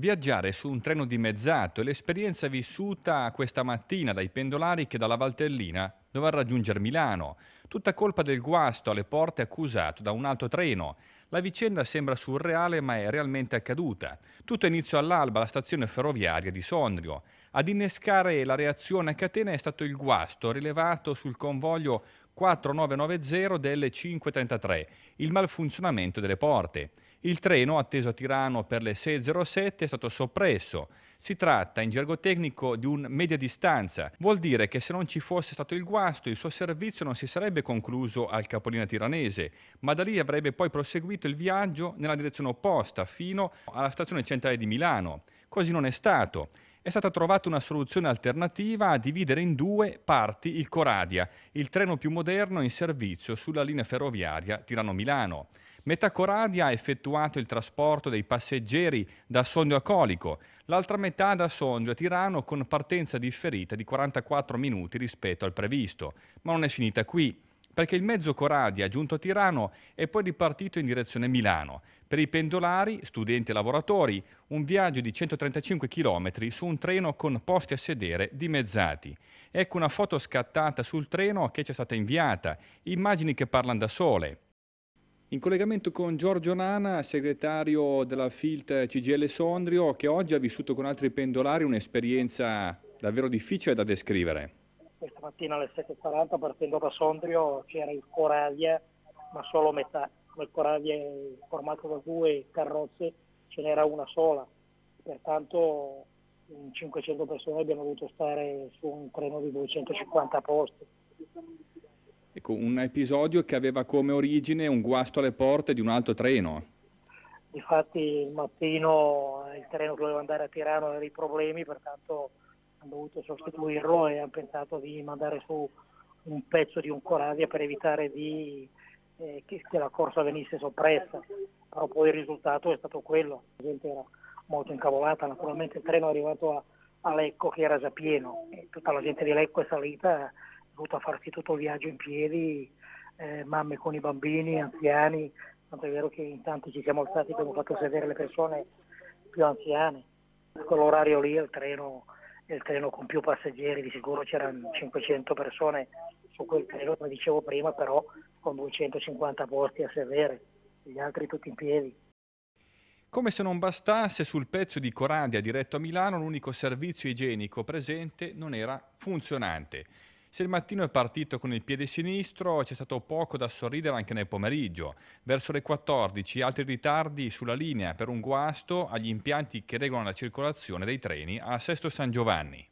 Viaggiare su un treno dimezzato è l'esperienza vissuta questa mattina dai pendolari che dalla Valtellina dovrà raggiungere Milano, tutta colpa del guasto alle porte accusato da un altro treno. La vicenda sembra surreale ma è realmente accaduta. Tutto inizio all'alba alla stazione ferroviaria di Sondrio. Ad innescare la reazione a catena è stato il guasto rilevato sul convoglio 4990 delle 5.33, il malfunzionamento delle porte. Il treno atteso a Tirano per le 6.07 è stato soppresso. Si tratta in gergo tecnico di un media distanza. Vuol dire che se non ci fosse stato il guasto il suo servizio non si sarebbe concluso al capolinea tiranese, ma da lì avrebbe poi proseguito il viaggio nella direzione opposta fino alla stazione centrale di Milano. Così non è stato è stata trovata una soluzione alternativa a dividere in due parti il Coradia, il treno più moderno in servizio sulla linea ferroviaria Tirano-Milano. Metà Coradia ha effettuato il trasporto dei passeggeri da Sondrio a Colico, l'altra metà da Sondrio a Tirano con partenza differita di 44 minuti rispetto al previsto. Ma non è finita qui perché il mezzo Coradia giunto a Tirano è poi ripartito in direzione Milano. Per i pendolari, studenti e lavoratori, un viaggio di 135 km su un treno con posti a sedere dimezzati. Ecco una foto scattata sul treno che ci è stata inviata, immagini che parlano da sole. In collegamento con Giorgio Nana, segretario della FILT CGL Sondrio, che oggi ha vissuto con altri pendolari un'esperienza davvero difficile da descrivere mattina alle 7.40 partendo da Sondrio c'era il Coraglia, ma solo metà. Quel Coraglia formato da due carrozze ce n'era una sola, pertanto 500 persone abbiamo dovuto stare su un treno di 250 posti. Ecco, un episodio che aveva come origine un guasto alle porte di un altro treno. Infatti il mattino il treno doveva andare a Tirano aveva i problemi, pertanto hanno dovuto sostituirlo e hanno pensato di mandare su un pezzo di un Corasia per evitare di, eh, che, che, la corsa venisse soppressa, però poi il risultato è stato quello, la gente era molto incavolata, naturalmente il treno è arrivato a, a Lecco che era già pieno, e tutta la gente di Lecco è salita, è dovuta farsi tutto il viaggio in piedi, eh, mamme con i bambini, anziani, tanto è vero che in tanti ci siamo alzati e abbiamo fatto sedere le persone più anziane, quell'orario lì il treno il treno con più passeggeri, di sicuro c'erano 500 persone su quel treno, come dicevo prima, però con 250 posti a sedere, gli altri tutti in piedi. Come se non bastasse, sul pezzo di Coradia diretto a Milano l'unico servizio igienico presente non era funzionante. Se il mattino è partito con il piede sinistro, c'è stato poco da sorridere anche nel pomeriggio. Verso le 14 altri ritardi sulla linea per un guasto agli impianti che regolano la circolazione dei treni a Sesto San Giovanni.